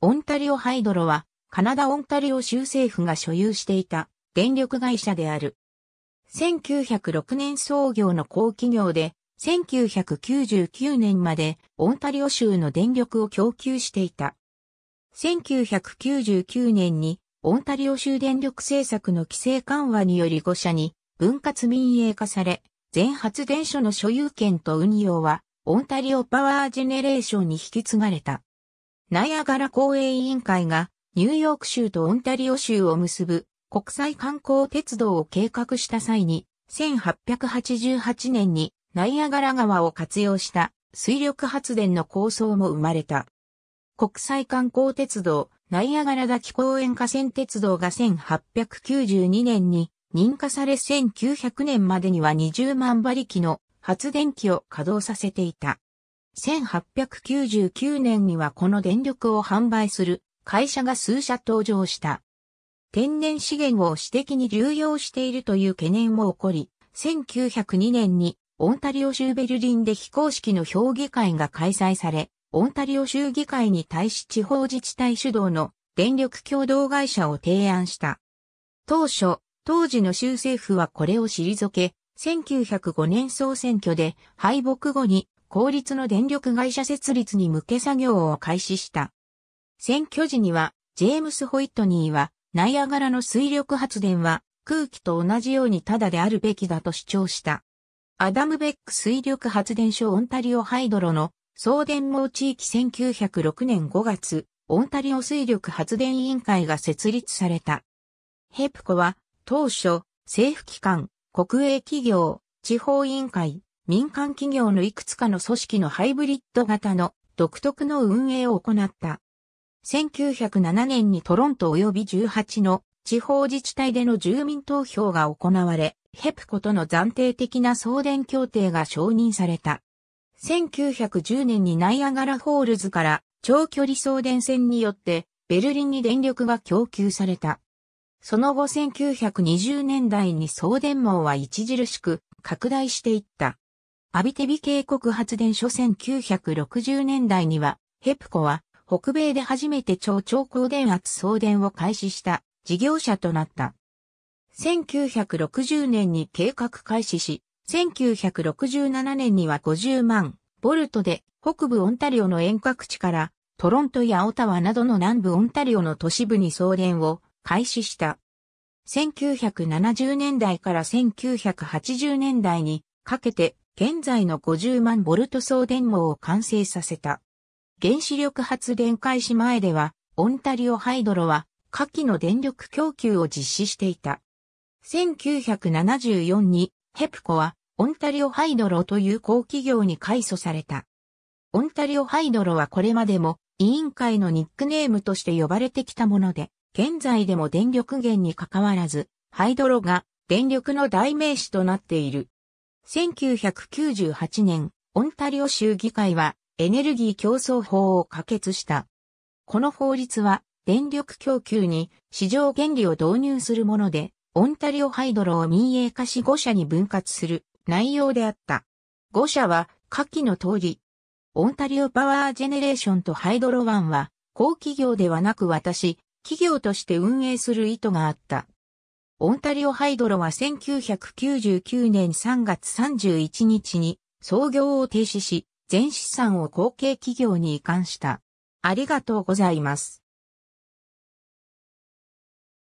オンタリオハイドロは、カナダオンタリオ州政府が所有していた電力会社である。1906年創業の高企業で、1999年までオンタリオ州の電力を供給していた。1999年にオンタリオ州電力政策の規制緩和により5社に分割民営化され、全発電所の所有権と運用はオンタリオパワージェネレーションに引き継がれた。ナイアガラ公営委員会がニューヨーク州とオンタリオ州を結ぶ国際観光鉄道を計画した際に1888年にナイアガラ川を活用した水力発電の構想も生まれた。国際観光鉄道ナイアガラ滝公園河川鉄道が1892年に認可され1900年までには20万馬力の発電機を稼働させていた。1899年にはこの電力を販売する会社が数社登場した。天然資源を私的に流用しているという懸念も起こり、1902年にオンタリオ州ベルリンで非公式の評議会が開催され、オンタリオ州議会に対し地方自治体主導の電力共同会社を提案した。当初、当時の州政府はこれを退け、1905年総選挙で敗北後に公立の電力会社設立に向け作業を開始した。選挙時には、ジェームス・ホイットニーは、ナイアガラの水力発電は空気と同じようにただであるべきだと主張した。アダム・ベック水力発電所オンタリオハイドロの送電網地域1906年5月、オンタリオ水力発電委員会が設立された。ヘプコは当初、政府機関、国営企業、地方委員会、民間企業のいくつかの組織のハイブリッド型の独特の運営を行った。1907年にトロント及び18の地方自治体での住民投票が行われ、ヘプコとの暫定的な送電協定が承認された。1910年にナイアガラホールズから長距離送電線によってベルリンに電力が供給された。その後1920年代に送電網は著しく拡大していった。アビテビ渓谷発電所1960年代には、ヘプコは北米で初めて超超高電圧送電を開始した事業者となった。1960年に計画開始し、1967年には50万ボルトで北部オンタリオの遠隔地からトロントやオタワなどの南部オンタリオの都市部に送電を開始した。1970年代から1980年代にかけて現在の50万ボルト送電網を完成させた。原子力発電開始前では、オンタリオハイドロは、下記の電力供給を実施していた。1974に、ヘプコは、オンタリオハイドロという高企業に改祖された。オンタリオハイドロはこれまでも、委員会のニックネームとして呼ばれてきたもので、現在でも電力源に関わらず、ハイドロが電力の代名詞となっている。1998年、オンタリオ州議会はエネルギー競争法を可決した。この法律は電力供給に市場原理を導入するもので、オンタリオハイドロを民営化し5社に分割する内容であった。5社は下記の通り、オンタリオパワージェネレーションとハイドロワンは、公企業ではなく私、企業として運営する意図があった。オンタリオハイドロは1999年3月31日に創業を停止し、全資産を後継企業に移管した。ありがとうございます。